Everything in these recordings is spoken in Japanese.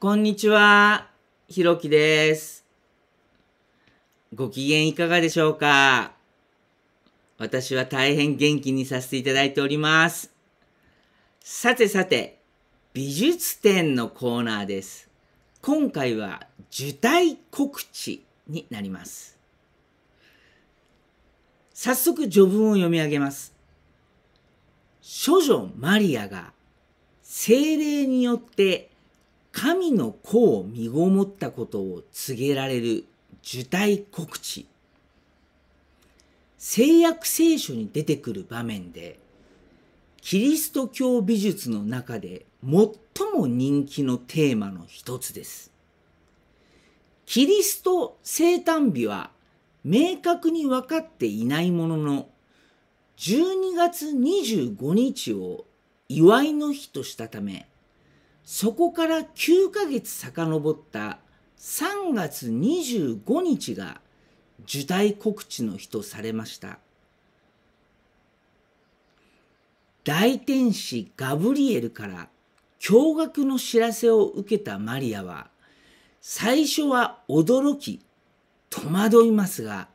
こんにちは、ひろきです。ご機嫌いかがでしょうか私は大変元気にさせていただいております。さてさて、美術展のコーナーです。今回は受胎告知になります。早速序文を読み上げます。処女マリアが精霊によって神の子を身ごもったことを告げられる受胎告知。聖約聖書に出てくる場面で、キリスト教美術の中で最も人気のテーマの一つです。キリスト生誕日は明確に分かっていないものの、12月25日を祝いの日としたため、そこから9ヶ月遡った3月25日が受胎告知の日とされました。大天使ガブリエルから驚愕の知らせを受けたマリアは、最初は驚き、戸惑いますが、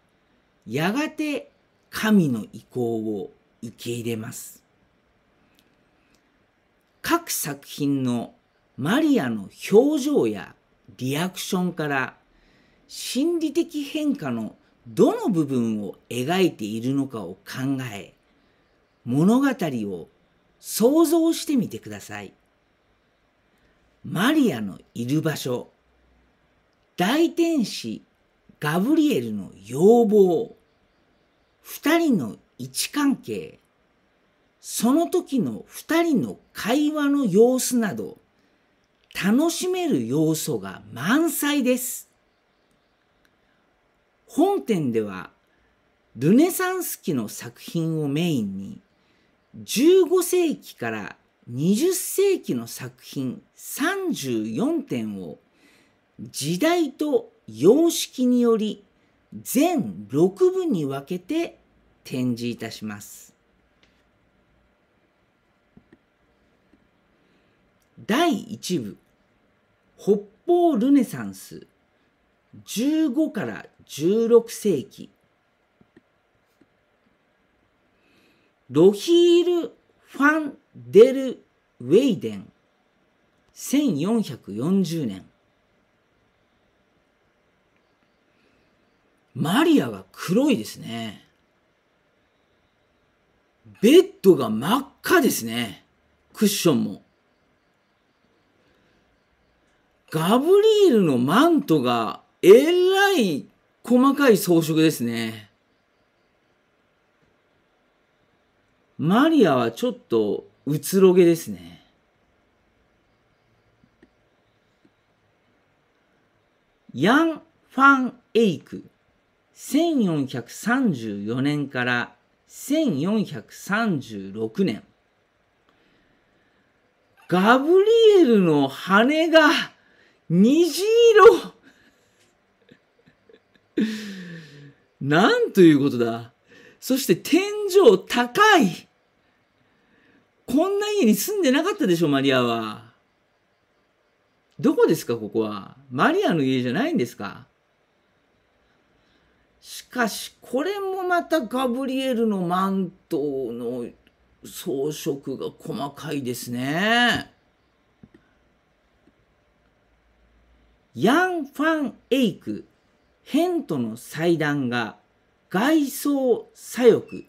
やがて神の意向を受け入れます。各作品のマリアの表情やリアクションから心理的変化のどの部分を描いているのかを考え物語を想像してみてください。マリアのいる場所大天使ガブリエルの要望二人の位置関係その時の二人の会話の様子など楽しめる要素が満載です。本店ではルネサンス期の作品をメインに15世紀から20世紀の作品34点を時代と様式により全6部に分けて展示いたします。第1部北方ルネサンス15から16世紀ロヒール・ファン・デル・ウェイデン1440年マリアは黒いですねベッドが真っ赤ですねクッションもガブリールのマントがえらい細かい装飾ですね。マリアはちょっとうつろげですね。ヤン・ファン・エイク1434年から1436年ガブリエルの羽が虹色なんということだ。そして天井高い。こんな家に住んでなかったでしょ、マリアは。どこですか、ここは。マリアの家じゃないんですかしかし、これもまたガブリエルのマントの装飾が細かいですね。ヤン・ファン・エイク、ヘンとの祭壇が外装左翼、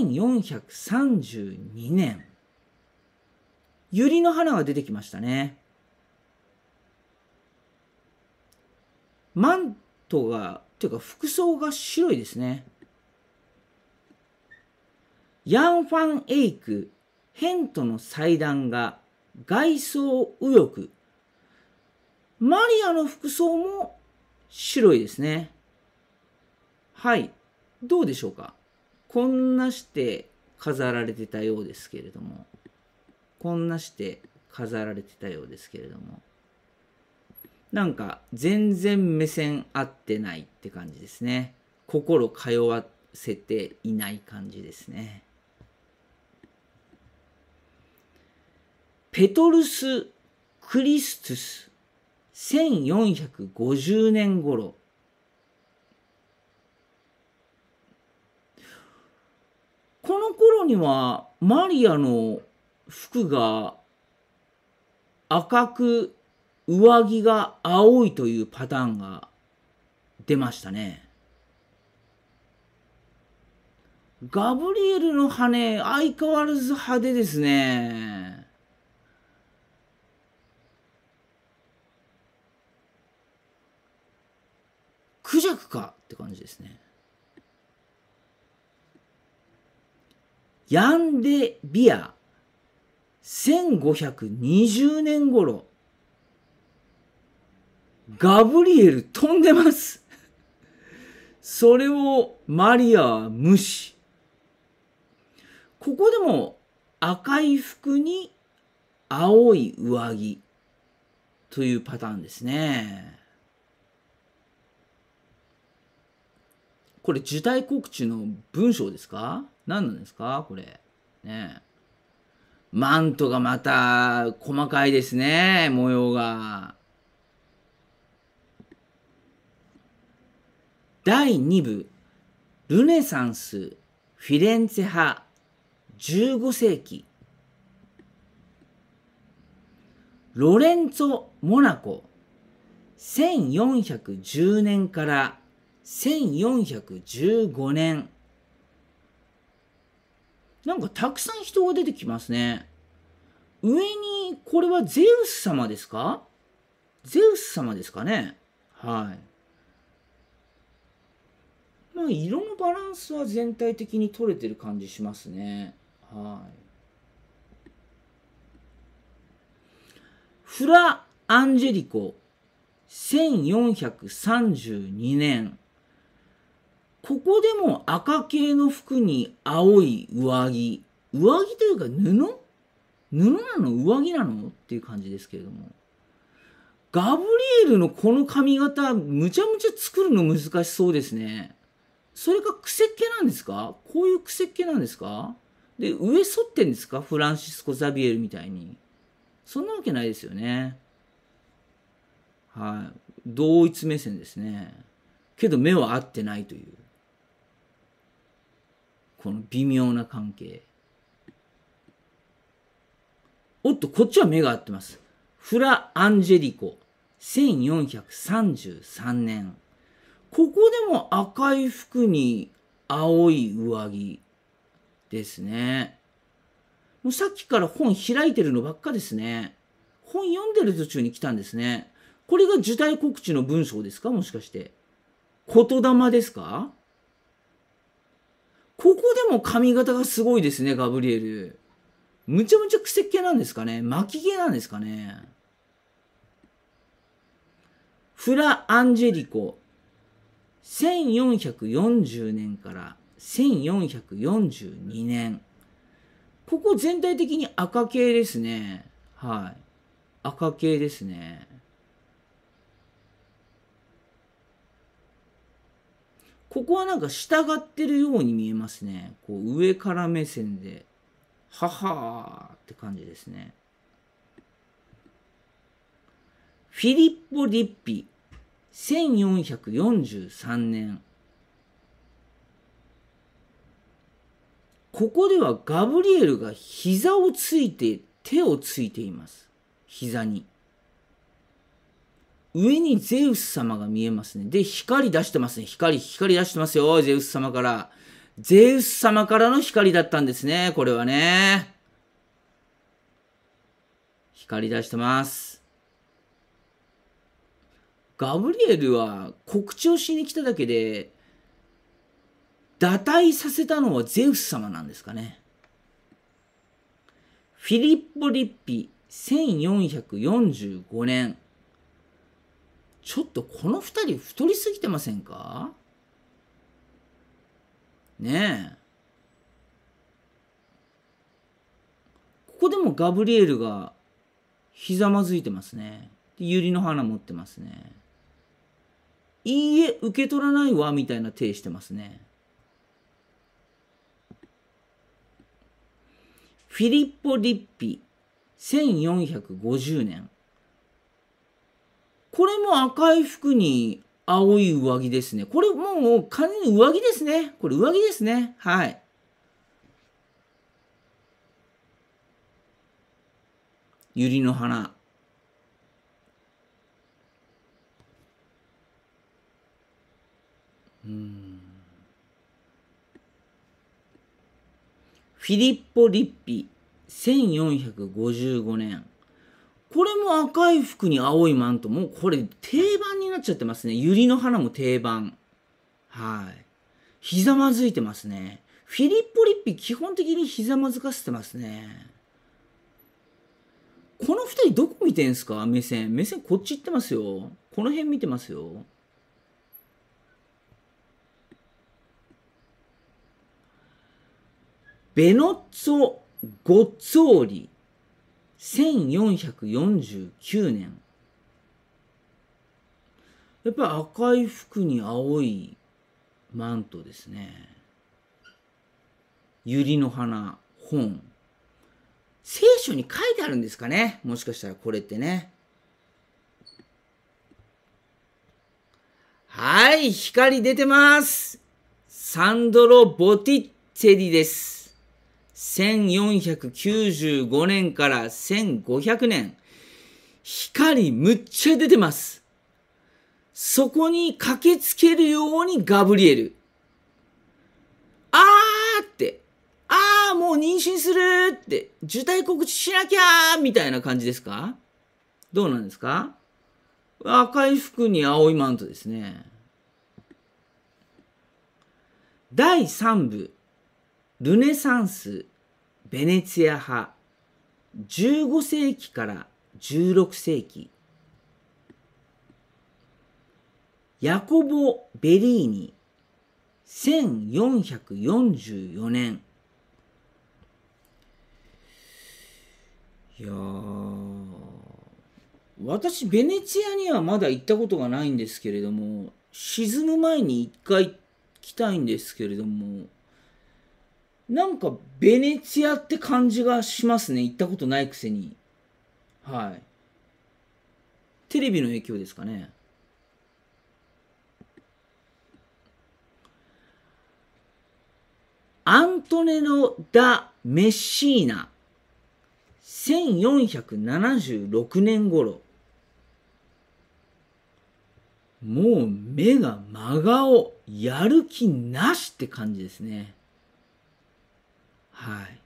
1432年。百合の花が出てきましたね。マントが、というか服装が白いですね。ヤン・ファン・エイク、ヘントの祭壇が外装右翼マリアの服装も白いですね。はい。どうでしょうかこんなして飾られてたようですけれども。こんなして飾られてたようですけれども。なんか全然目線合ってないって感じですね。心通わせていない感じですね。ペトルス・クリストゥス1450年頃この頃にはマリアの服が赤く上着が青いというパターンが出ましたね。ガブリエルの羽相変わらず派手ですね。クジャクかって感じですね。ヤンデビア1520年頃ガブリエル飛んでますそれをマリアは無視。ここでも赤い服に青い上着というパターンですね。これ、受胎告知の文章ですか何なんですかこれ。ねマントがまた、細かいですね、模様が。第2部、ルネサンス、フィレンツェ派、15世紀。ロレンツォ・モナコ、1410年から1415年。なんかたくさん人が出てきますね。上に、これはゼウス様ですかゼウス様ですかねはい。まあ、色のバランスは全体的に取れてる感じしますね。はい。フラ・アンジェリコ、1432年。ここでも赤系の服に青い上着。上着というか布布なの上着なのっていう感じですけれども。ガブリエルのこの髪型、むちゃむちゃ作るの難しそうですね。それか癖っ気なんですかこういう癖っ気なんですかで、上反ってんですかフランシスコ・ザビエルみたいに。そんなわけないですよね。はい。同一目線ですね。けど目は合ってないという。この微妙な関係。おっと、こっちは目が合ってます。フラ・アンジェリコ、1433年。ここでも赤い服に青い上着ですね。もうさっきから本開いてるのばっかですね。本読んでる途中に来たんですね。これが受胎告知の文章ですかもしかして。言霊ですかここでも髪型がすごいですね、ガブリエル。むちゃむちゃ癖っ気なんですかね巻き毛なんですかねフラ・アンジェリコ。1440年から1442年。ここ全体的に赤系ですね。はい。赤系ですね。ここはなんか従ってるように見えますね。こう上から目線で、ははーって感じですね。フィリッポ・リッピ、1443年。ここではガブリエルが膝をついて、手をついています。膝に。上にゼウス様が見えますね。で、光出してますね。光、光出してますよ、ゼウス様から。ゼウス様からの光だったんですね、これはね。光出してます。ガブリエルは告知をしに来ただけで、打退させたのはゼウス様なんですかね。フィリッポ・リッピ、1445年。ちょっとこの2人太りすぎてませんかねえ。ここでもガブリエルがひざまずいてますね。ユリの花持ってますね。いいえ、受け取らないわ、みたいな手してますね。フィリッポ・リッピ、1450年。これも赤い服に青い上着ですね。これもう完全に上着ですね。これ上着ですね。はい。ユリの花。うん。フィリッポ・リッピ、1455年。これも赤い服に青いマントもこれ定番になっちゃってますね。百合の花も定番。はい。ひざまずいてますね。フィリッポリッピ基本的にひざまずかせてますね。この二人どこ見てんすか目線。目線こっち行ってますよ。この辺見てますよ。ベノッツォ・ゴッツォーリ1449年やっぱり赤い服に青いマントですね百合の花本聖書に書いてあるんですかねもしかしたらこれってねはい光出てますサンドロ・ボティッチェリです1495年から1500年、光むっちゃ出てます。そこに駆けつけるようにガブリエル。あーって、あーもう妊娠するって、受胎告知しなきゃーみたいな感じですかどうなんですか赤い服に青いマントですね。第3部、ルネサンスベネツィア派15世紀から16世紀ヤコボ・ベリーニ1444年いや私ベネチアにはまだ行ったことがないんですけれども沈む前に一回来たいんですけれどもなんかベネチアって感じがしますね。行ったことないくせに。はい。テレビの影響ですかね。アントネロ・ダ・メッシーナ。1476年頃。もう目が真顔、やる気なしって感じですね。はい。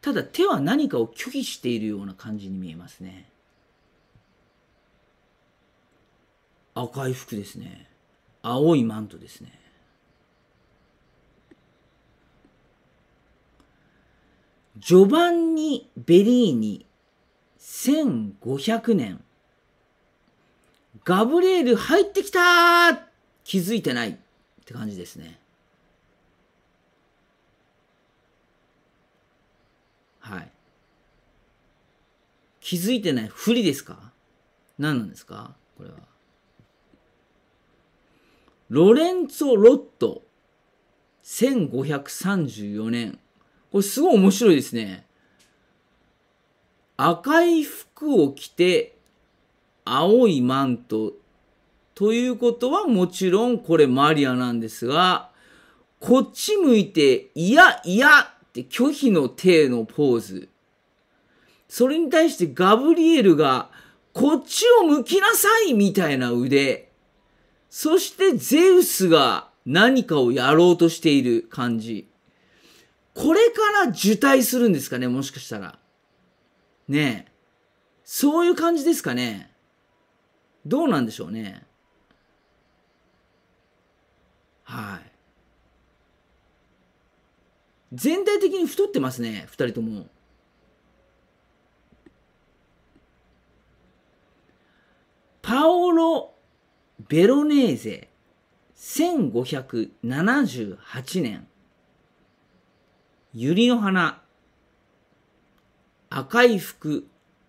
ただ手は何かを拒否しているような感じに見えますね。赤い服ですね。青いマントですね。序盤にベリーニ1500年。ガブリエル入ってきた気づいてないって感じですね。はい。気づいてない不利ですか何なんですかこれは。ロレンツォ・ロット、1534年。これすごい面白いですね。赤い服を着て、青いマント。ということはもちろんこれマリアなんですが、こっち向いて、いやいやって拒否の手のポーズ。それに対してガブリエルが、こっちを向きなさいみたいな腕。そしてゼウスが何かをやろうとしている感じ。これから受胎するんですかねもしかしたら。ねえ。そういう感じですかねどうなんでしょうねはい。全体的に太ってますね、2人とも。パオロ・ベロネーゼ、1578年。百合の花、赤い服、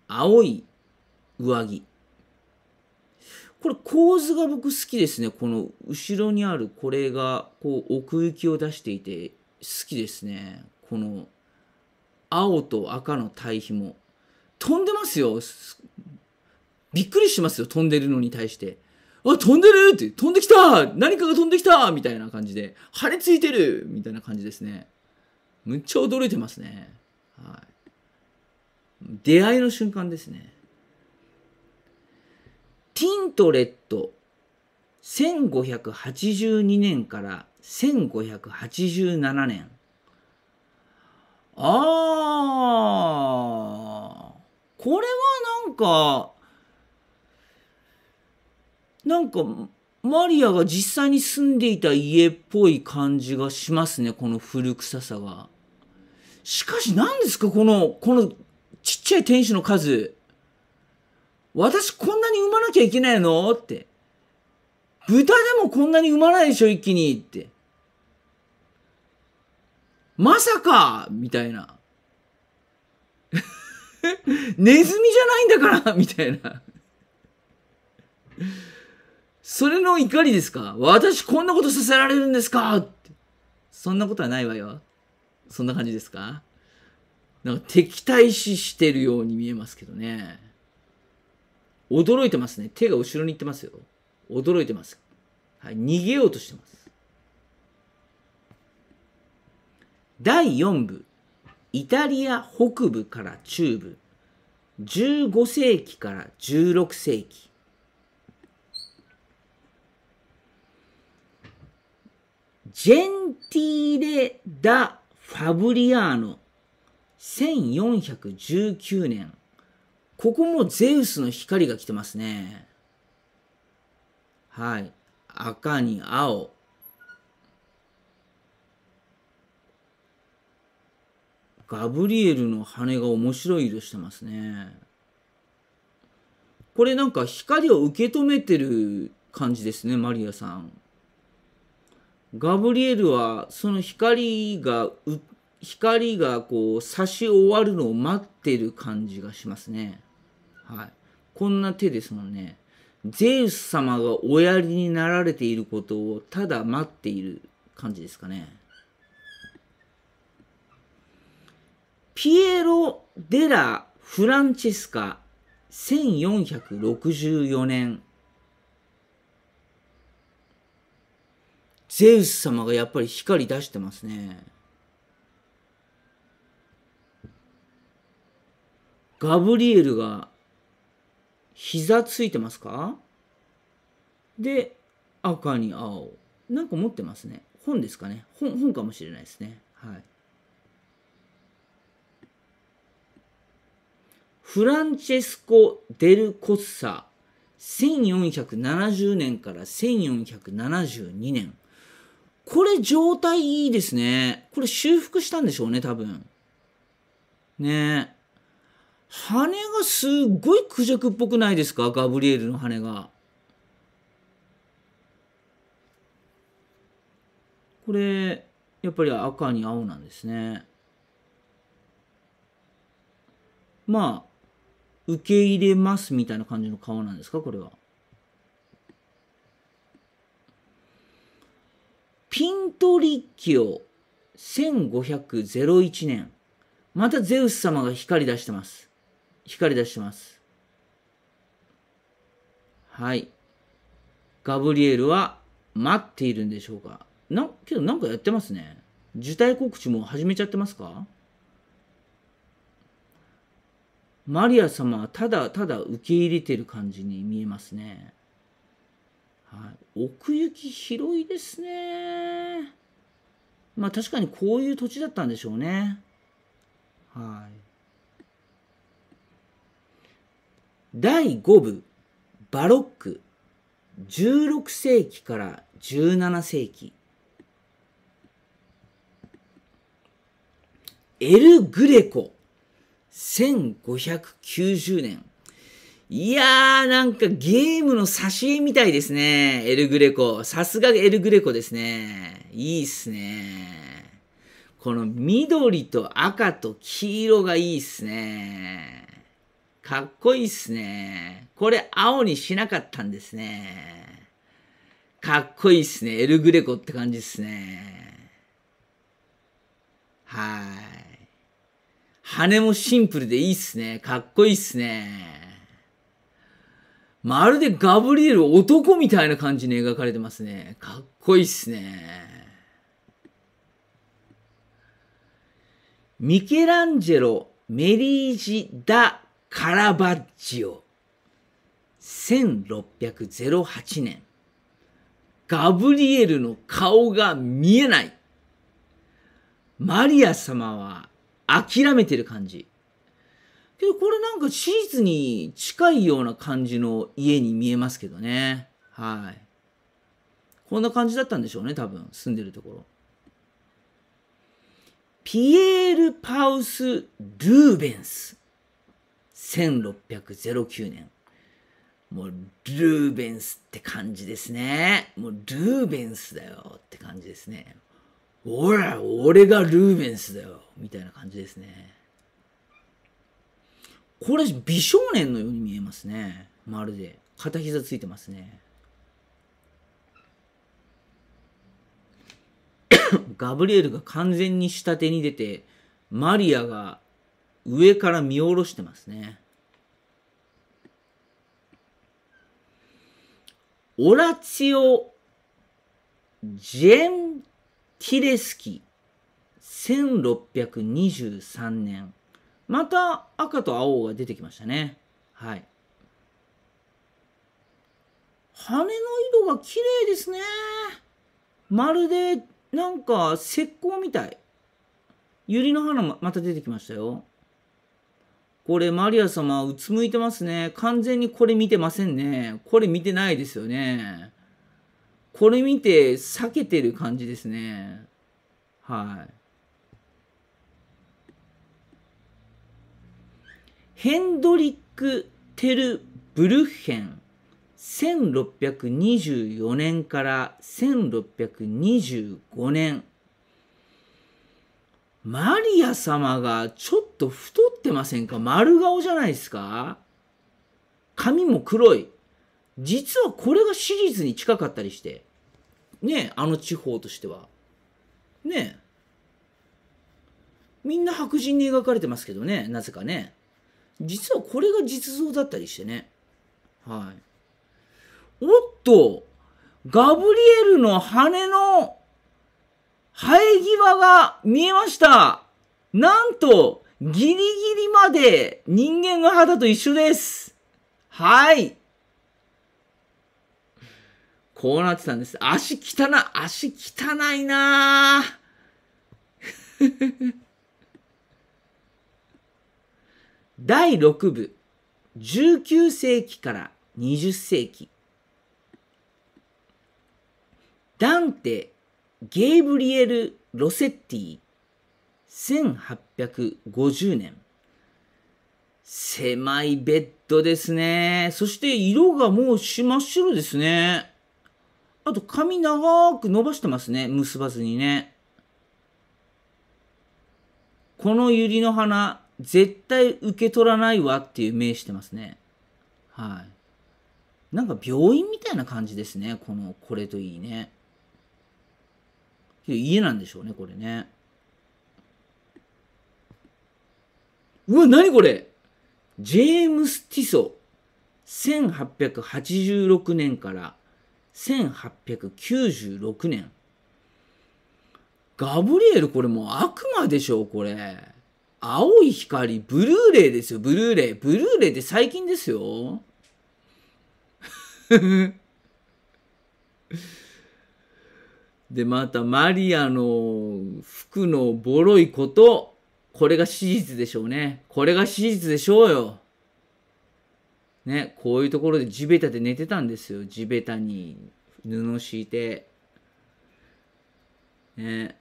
青い上着。これ構図が僕好きですね。この後ろにあるこれがこう奥行きを出していて好きですね。この青と赤の対比も。飛んでますよ。びっくりしますよ。飛んでるのに対して。あ、飛んでるって、飛んできた何かが飛んできたみたいな感じで、腫れついてるみたいな感じですね。むっちゃ驚いてますね。はい。出会いの瞬間ですね。ティントレット、1582年から1587年。ああ、これはなんか、なんか、マリアが実際に住んでいた家っぽい感じがしますね、この古臭さが。しかし何ですか、この、このちっちゃい天使の数。私こんなに産まなきゃいけないのって。豚でもこんなに産まないでしょ、一気にって。まさかみたいな。ネズミじゃないんだからみたいな。それの怒りですか私こんなことさせられるんですかってそんなことはないわよ。そんな感じですかなんか敵対視してるように見えますけどね。驚いてますね。手が後ろに行ってますよ。驚いてます。はい、逃げようとしてます。第4部、イタリア北部から中部、15世紀から16世紀。ジェンティーレ・ダ・ファブリアーノ、1419年。ここもゼウスの光が来てますね。はい。赤に青。ガブリエルの羽が面白い色してますね。これなんか光を受け止めてる感じですね、マリアさん。ガブリエルはその光が、光がこう差し終わるのを待ってる感じがしますね。はい。こんな手ですもんね。ゼウス様がおやりになられていることをただ待っている感じですかね。ピエロ・デラ・フランチェスカ1464年ゼウス様がやっぱり光出してますね。ガブリエルが膝ついてますかで、赤に青。なんか持ってますね。本ですかね。本、本かもしれないですね。はい。フランチェスコ・デル・コッサ、1470年から1472年。これ状態いいですね。これ修復したんでしょうね、多分。ねえ。羽がすごいクジャクっぽくないですかガブリエルの羽が。これやっぱり赤に青なんですね。まあ受け入れますみたいな感じの顔なんですかこれは。ピントリッキオ1501年またゼウス様が光り出してます。光り出します。はい。ガブリエルは待っているんでしょうかな、けどなんかやってますね。受胎告知も始めちゃってますかマリア様はただただ受け入れてる感じに見えますね。はい、奥行き広いですね。まあ確かにこういう土地だったんでしょうね。はい。第5部バロック16世紀から17世紀エル・グレコ1590年いやーなんかゲームの挿絵みたいですねエル・グレコさすがエル・グレコですねいいっすねこの緑と赤と黄色がいいっすねかっこいいっすね。これ青にしなかったんですね。かっこいいっすね。エルグレコって感じっすね。はい。羽もシンプルでいいっすね。かっこいいっすね。まるでガブリエル男みたいな感じに描かれてますね。かっこいいっすね。ミケランジェロ・メリージ・ダ・カラバッジオ1608年ガブリエルの顔が見えないマリア様は諦めてる感じけどこれなんか史実に近いような感じの家に見えますけどねはいこんな感じだったんでしょうね多分住んでるところピエール・パウス・ルーベンス1609年。もう、ルーベンスって感じですね。もう、ルーベンスだよって感じですね。おら、俺がルーベンスだよみたいな感じですね。これ、美少年のように見えますね。まるで。片膝ついてますね。ガブリエルが完全に下手に出て、マリアが上から見下ろしてますね。オラチオ・ジェンティレスキ1623年。また赤と青が出てきましたね。はい。羽の色が綺麗ですね。まるでなんか石膏みたい。百合の花もまた出てきましたよ。これ、マリア様、うつむいてますね。完全にこれ見てませんね。これ見てないですよね。これ見て、避けてる感じですね。はい。ヘンドリック・テル・ブルッヘン1624年から1625年マリア様がちょっと太ってませんか丸顔じゃないですか髪も黒い。実はこれが史実に近かったりして。ねあの地方としては。ねみんな白人に描かれてますけどね、なぜかね。実はこれが実像だったりしてね。はい。おっと、ガブリエルの羽の生え際が見えました。なんと、ギリギリまで人間の肌と一緒です。はい。こうなってたんです。足汚い、足汚いな 第6部、19世紀から20世紀。ダンテゲイブリエル・ロセッティ、1850年。狭いベッドですね。そして色がもう真っ白ですね。あと髪長く伸ばしてますね。結ばずにね。このユリの花、絶対受け取らないわっていう名してますね。はい。なんか病院みたいな感じですね。この、これといいね。家なんでしょうね、これね。うわ、何これジェームス・ティソ。1886年から1896年。ガブリエル、これもう悪魔でしょ、これ。青い光、ブルーレイですよ、ブルーレイ。ブルーレイって最近ですよ。で、またマリアの服のボロいこと、これが史実でしょうね。これが史実でしょうよ。ね、こういうところで地べたで寝てたんですよ。地べたに布敷いて。ね。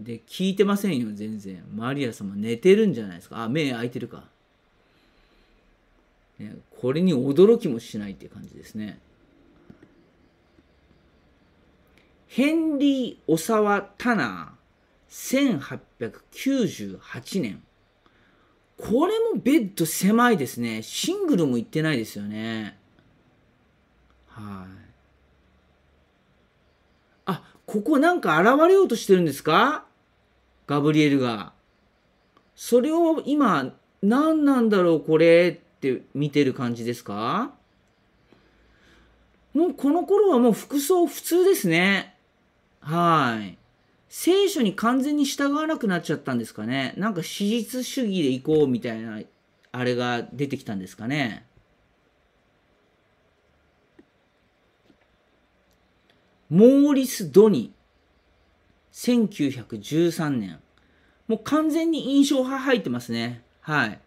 で、聞いてませんよ、全然。マリア様寝てるんじゃないですか。あ、目開いてるか。ね、これに驚きもしないっていう感じですね。ヘンリー・オサワ・タナー、1898年。これもベッド狭いですね。シングルも行ってないですよね。はい。あ、ここなんか現れようとしてるんですかガブリエルが。それを今、何なんだろうこれって見てる感じですかもうこの頃はもう服装普通ですね。はい。聖書に完全に従わなくなっちゃったんですかね。なんか史実主義で行こうみたいな、あれが出てきたんですかね。モーリス・ドニ、1913年。もう完全に印象派入ってますね。はい。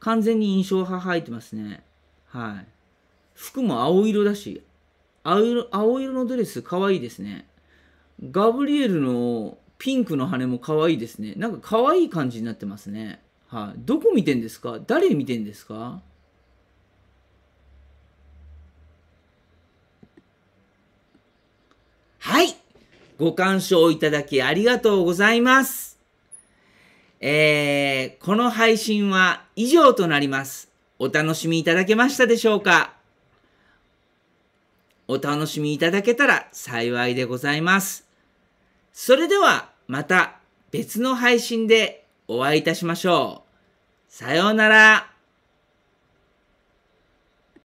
完全に印象派入ってますね。はい。服も青色だし、青色のドレスかわいいですね。ガブリエルのピンクの羽もかわいいですね。なんかかわいい感じになってますね。はい、どこ見てんですか誰見てんですかはい。ご鑑賞いただきありがとうございます。えー、この配信は以上となります。お楽しみいただけましたでしょうかお楽しみいただけたら幸いでございます。それではまた別の配信でお会いいたしましょう。さようなら。